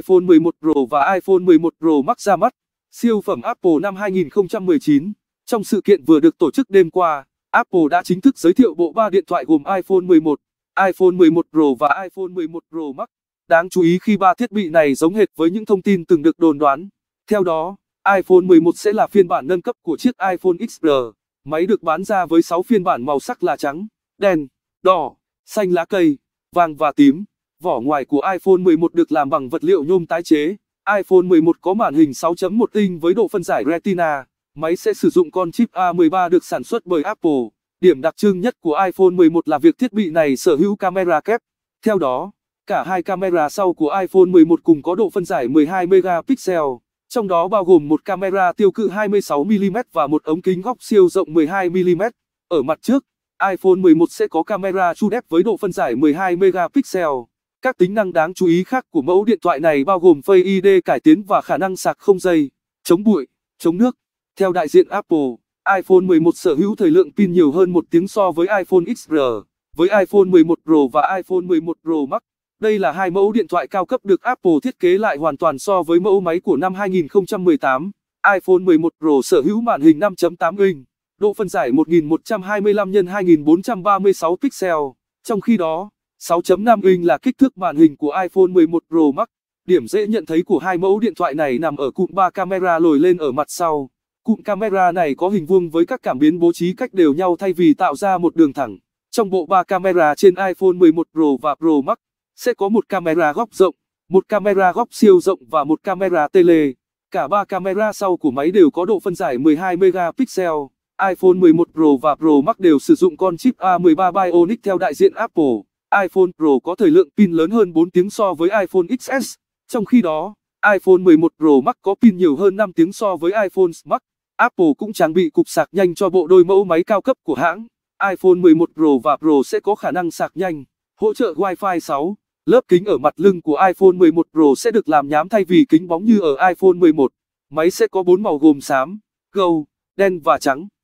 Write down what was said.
iPhone 11 Pro và iPhone 11 Pro Max ra mắt, siêu phẩm Apple năm 2019. Trong sự kiện vừa được tổ chức đêm qua, Apple đã chính thức giới thiệu bộ ba điện thoại gồm iPhone 11, iPhone 11 Pro và iPhone 11 Pro Max. Đáng chú ý khi ba thiết bị này giống hệt với những thông tin từng được đồn đoán. Theo đó, iPhone 11 sẽ là phiên bản nâng cấp của chiếc iPhone XR, Máy được bán ra với 6 phiên bản màu sắc là trắng, đen, đỏ, xanh lá cây, vàng và tím. Vỏ ngoài của iPhone 11 được làm bằng vật liệu nhôm tái chế. iPhone 11 có màn hình 6.1 inch với độ phân giải Retina. Máy sẽ sử dụng con chip A13 được sản xuất bởi Apple. Điểm đặc trưng nhất của iPhone 11 là việc thiết bị này sở hữu camera kép. Theo đó, cả hai camera sau của iPhone 11 cùng có độ phân giải 12 megapixel, trong đó bao gồm một camera tiêu cự 26mm và một ống kính góc siêu rộng 12mm. Ở mặt trước, iPhone 11 sẽ có camera chu đép với độ phân giải 12 megapixel. Các tính năng đáng chú ý khác của mẫu điện thoại này bao gồm Face ID cải tiến và khả năng sạc không dây, chống bụi, chống nước. Theo đại diện Apple, iPhone 11 sở hữu thời lượng pin nhiều hơn một tiếng so với iPhone XR. Với iPhone 11 Pro và iPhone 11 Pro Max, đây là hai mẫu điện thoại cao cấp được Apple thiết kế lại hoàn toàn so với mẫu máy của năm 2018. iPhone 11 Pro sở hữu màn hình 5.8 inch, độ phân giải 1125 x 2436 pixel, trong khi đó 6.5 inch là kích thước màn hình của iPhone 11 Pro Max. Điểm dễ nhận thấy của hai mẫu điện thoại này nằm ở cụm 3 camera lồi lên ở mặt sau. Cụm camera này có hình vuông với các cảm biến bố trí cách đều nhau thay vì tạo ra một đường thẳng. Trong bộ 3 camera trên iPhone 11 Pro và Pro Max sẽ có một camera góc rộng, một camera góc siêu rộng và một camera tele. Cả ba camera sau của máy đều có độ phân giải 12 megapixel. iPhone 11 Pro và Pro Max đều sử dụng con chip A13 Bionic theo đại diện Apple iPhone Pro có thời lượng pin lớn hơn 4 tiếng so với iPhone XS. Trong khi đó, iPhone 11 Pro Max có pin nhiều hơn 5 tiếng so với iPhone Max. Apple cũng trang bị cục sạc nhanh cho bộ đôi mẫu máy cao cấp của hãng. iPhone 11 Pro và Pro sẽ có khả năng sạc nhanh, hỗ trợ Wi-Fi 6. Lớp kính ở mặt lưng của iPhone 11 Pro sẽ được làm nhám thay vì kính bóng như ở iPhone 11. Máy sẽ có 4 màu gồm xám, gold, đen và trắng.